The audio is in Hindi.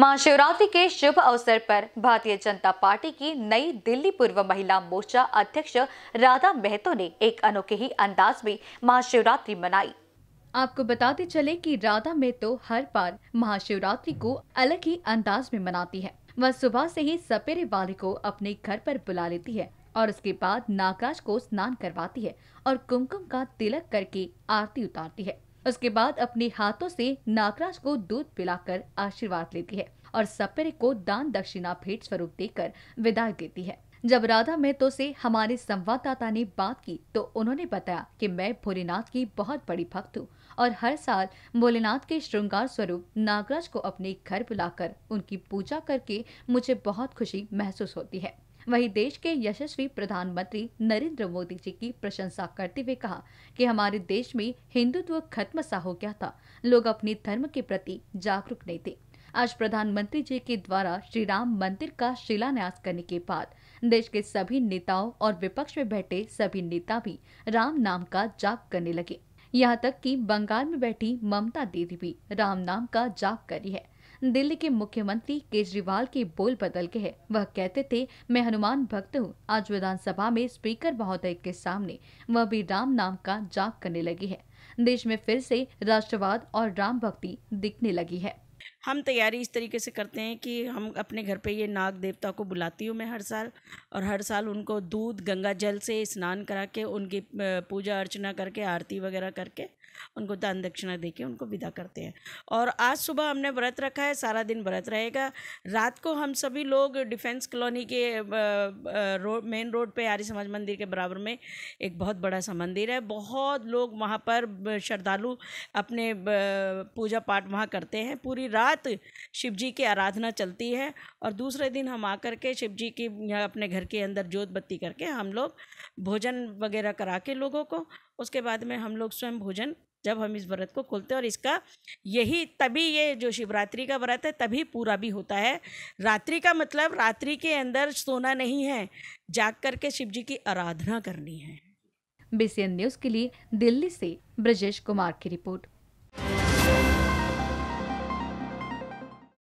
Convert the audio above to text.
महाशिवरात्रि के शुभ अवसर पर भारतीय जनता पार्टी की नई दिल्ली पूर्व महिला मोर्चा अध्यक्ष राधा मेहतो ने एक अनोखे ही अंदाज में महाशिवरात्रि मनाई आपको बताते चले कि राधा मेहतो हर बार महाशिवरात्रि को अलग ही अंदाज में मनाती है वह सुबह से ही सपेरे वाले को अपने घर पर बुला लेती है और उसके बाद नागराज को स्नान करवाती है और कुमकुम का तिलक करके आरती उतारती है उसके बाद अपने हाथों से नागराज को दूध पिलाकर आशीर्वाद लेती है और सपेरे को दान दक्षिणा भेंट स्वरूप देकर विदाई देती है जब राधा मेहतो से हमारे संवाददाता ने बात की तो उन्होंने बताया कि मैं भोलेनाथ की बहुत बड़ी भक्त हूँ और हर साल भोलेनाथ के श्रृंगार स्वरूप नागराज को अपने घर बुलाकर उनकी पूजा करके मुझे बहुत खुशी महसूस होती है वहीं देश के यशस्वी प्रधानमंत्री नरेंद्र मोदी जी की प्रशंसा करते हुए कहा कि हमारे देश में हिंदुत्व खत्म सा हो गया था लोग अपने धर्म के प्रति जागरूक नहीं थे आज प्रधानमंत्री जी के द्वारा श्री राम मंदिर का शिलान्यास करने के बाद देश के सभी नेताओं और विपक्ष में बैठे सभी नेता भी राम नाम का जाप करने लगे यहाँ तक कि बंगाल में बैठी ममता दीदी भी राम नाम का जाप करी है दिल्ली के मुख्यमंत्री केजरीवाल के बोल बदल गए हैं वह कहते थे मैं हनुमान भक्त हूँ आज विधानसभा में स्पीकर महोदय के सामने वह भी राम नाम का जाग करने लगी है देश में फिर से राष्ट्रवाद और राम भक्ति दिखने लगी है हम तैयारी इस तरीके से करते हैं कि हम अपने घर पे ये नाग देवता को बुलाती हूँ मैं हर साल और हर साल उनको दूध गंगा जल से स्नान करा के उनकी पूजा अर्चना करके आरती वगैरह करके उनको दान दक्षिणा दे के उनको विदा करते हैं और आज सुबह हमने व्रत रखा है सारा दिन व्रत रहेगा रात को हम सभी लोग डिफेंस कॉलोनी के रोड मेन रोड पे आर्य समाज मंदिर के बराबर में एक बहुत बड़ा सा मंदिर है बहुत लोग वहाँ पर श्रद्धालु अपने पूजा पाठ वहाँ करते हैं पूरी रात रात शिव जी की आराधना चलती है और दूसरे दिन हम आकर के शिव जी की अपने घर के अंदर जोत बत्ती करके हम लोग भोजन वगैरह करा के लोगों को उसके बाद में हम लोग स्वयं भोजन जब हम इस व्रत को खोलते हैं और इसका यही तभी ये जो शिवरात्रि का व्रत है तभी पूरा भी होता है रात्रि का मतलब रात्रि के अंदर सोना नहीं है जाग करके शिव जी की आराधना करनी है बीसीएन न्यूज़ के लिए दिल्ली से ब्रजेश कुमार की रिपोर्ट